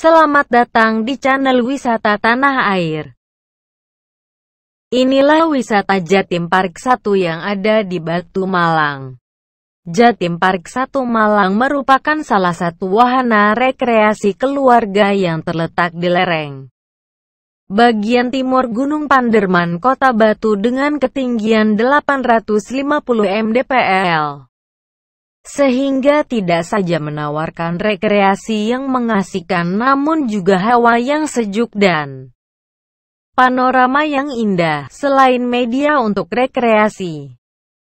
Selamat datang di channel wisata tanah air. Inilah wisata Jatim Park 1 yang ada di Batu Malang. Jatim Park 1 Malang merupakan salah satu wahana rekreasi keluarga yang terletak di lereng. Bagian timur Gunung Panderman Kota Batu dengan ketinggian 850 mdpl sehingga tidak saja menawarkan rekreasi yang mengasihkan namun juga hawa yang sejuk dan panorama yang indah. Selain media untuk rekreasi,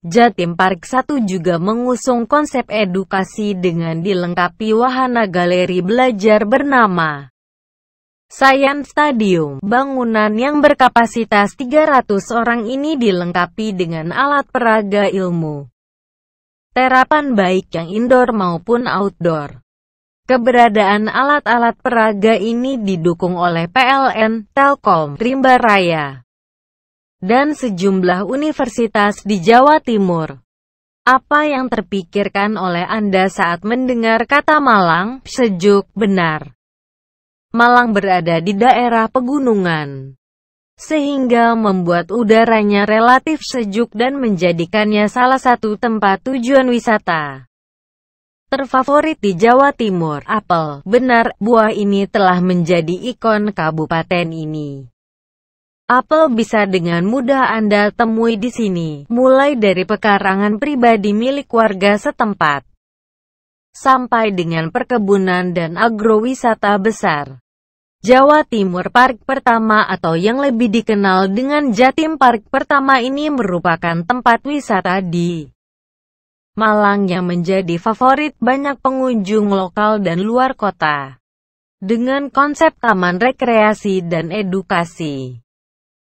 Jatim Park 1 juga mengusung konsep edukasi dengan dilengkapi wahana galeri belajar bernama Science Stadium. Bangunan yang berkapasitas 300 orang ini dilengkapi dengan alat peraga ilmu terapan baik yang indoor maupun outdoor. Keberadaan alat-alat peraga ini didukung oleh PLN, Telkom, Rimba Raya, dan sejumlah universitas di Jawa Timur. Apa yang terpikirkan oleh Anda saat mendengar kata Malang? Sejuk, benar. Malang berada di daerah pegunungan sehingga membuat udaranya relatif sejuk dan menjadikannya salah satu tempat tujuan wisata terfavorit di Jawa Timur. Apel, benar, buah ini telah menjadi ikon kabupaten ini. Apel bisa dengan mudah Anda temui di sini, mulai dari pekarangan pribadi milik warga setempat, sampai dengan perkebunan dan agrowisata besar. Jawa Timur Park Pertama atau yang lebih dikenal dengan Jatim Park Pertama ini merupakan tempat wisata di Malang yang menjadi favorit banyak pengunjung lokal dan luar kota. Dengan konsep taman rekreasi dan edukasi,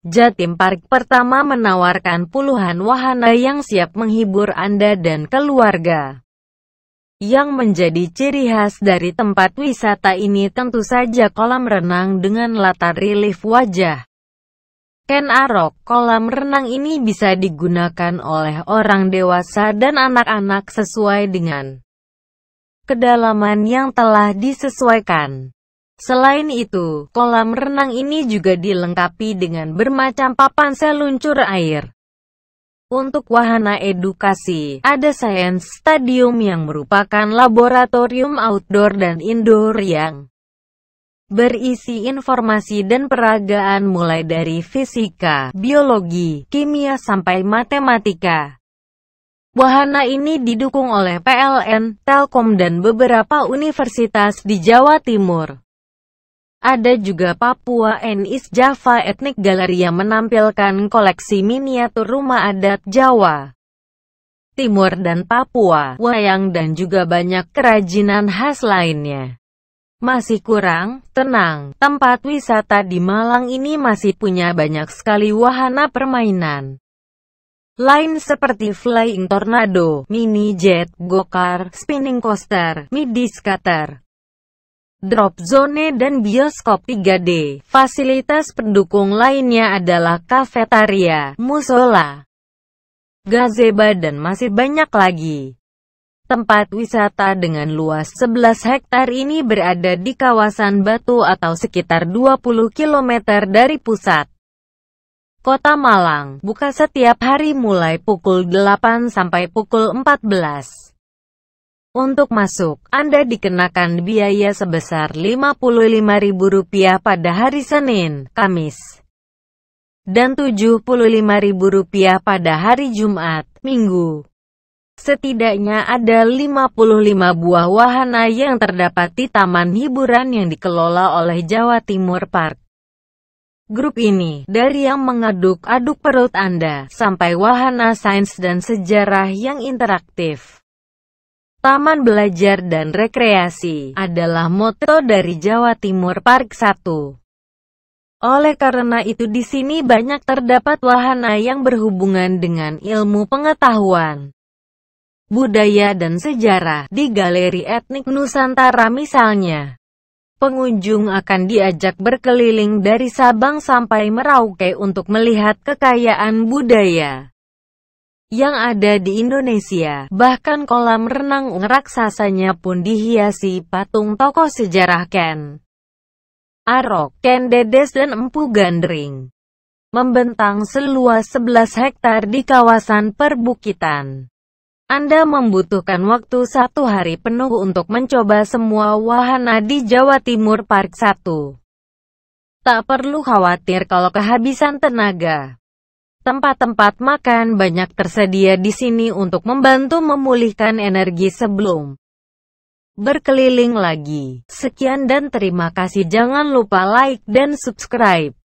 Jatim Park Pertama menawarkan puluhan wahana yang siap menghibur Anda dan keluarga. Yang menjadi ciri khas dari tempat wisata ini tentu saja kolam renang dengan latar relief wajah. Ken Arok, kolam renang ini bisa digunakan oleh orang dewasa dan anak-anak sesuai dengan kedalaman yang telah disesuaikan. Selain itu, kolam renang ini juga dilengkapi dengan bermacam papan seluncur air. Untuk wahana edukasi, ada Science Stadium yang merupakan laboratorium outdoor dan indoor yang berisi informasi dan peragaan mulai dari fisika, biologi, kimia sampai matematika. Wahana ini didukung oleh PLN, Telkom dan beberapa universitas di Jawa Timur. Ada juga Papua and East Java Ethnic Gallery yang menampilkan koleksi miniatur rumah adat Jawa. Timur dan Papua, wayang dan juga banyak kerajinan khas lainnya. Masih kurang, tenang, tempat wisata di Malang ini masih punya banyak sekali wahana permainan. Lain seperti flying tornado, mini jet, gokar, spinning coaster, midi scatter, drop zone dan bioskop 3D. Fasilitas pendukung lainnya adalah kafetaria, musola, gazebo dan masih banyak lagi. Tempat wisata dengan luas 11 hektar ini berada di kawasan Batu atau sekitar 20 km dari pusat. Kota Malang, buka setiap hari mulai pukul 8 sampai pukul 14. Untuk masuk, Anda dikenakan biaya sebesar Rp55.000 pada hari Senin, Kamis, dan Rp75.000 pada hari Jumat, Minggu. Setidaknya ada 55 buah wahana yang terdapat di taman hiburan yang dikelola oleh Jawa Timur Park. Grup ini, dari yang mengaduk-aduk perut Anda, sampai wahana sains dan sejarah yang interaktif. Taman Belajar dan Rekreasi adalah moto dari Jawa Timur Park 1. Oleh karena itu di sini banyak terdapat wahana yang berhubungan dengan ilmu pengetahuan, budaya dan sejarah. Di Galeri Etnik Nusantara misalnya, pengunjung akan diajak berkeliling dari Sabang sampai Merauke untuk melihat kekayaan budaya yang ada di Indonesia. Bahkan kolam renang raksasanya pun dihiasi patung tokoh sejarah Ken. Arok, Ken Dedes dan Empu Gandring. Membentang seluas 11 hektar di kawasan perbukitan. Anda membutuhkan waktu satu hari penuh untuk mencoba semua wahana di Jawa Timur Park 1. Tak perlu khawatir kalau kehabisan tenaga. Tempat-tempat makan banyak tersedia di sini untuk membantu memulihkan energi sebelum berkeliling lagi. Sekian dan terima kasih. Jangan lupa like dan subscribe.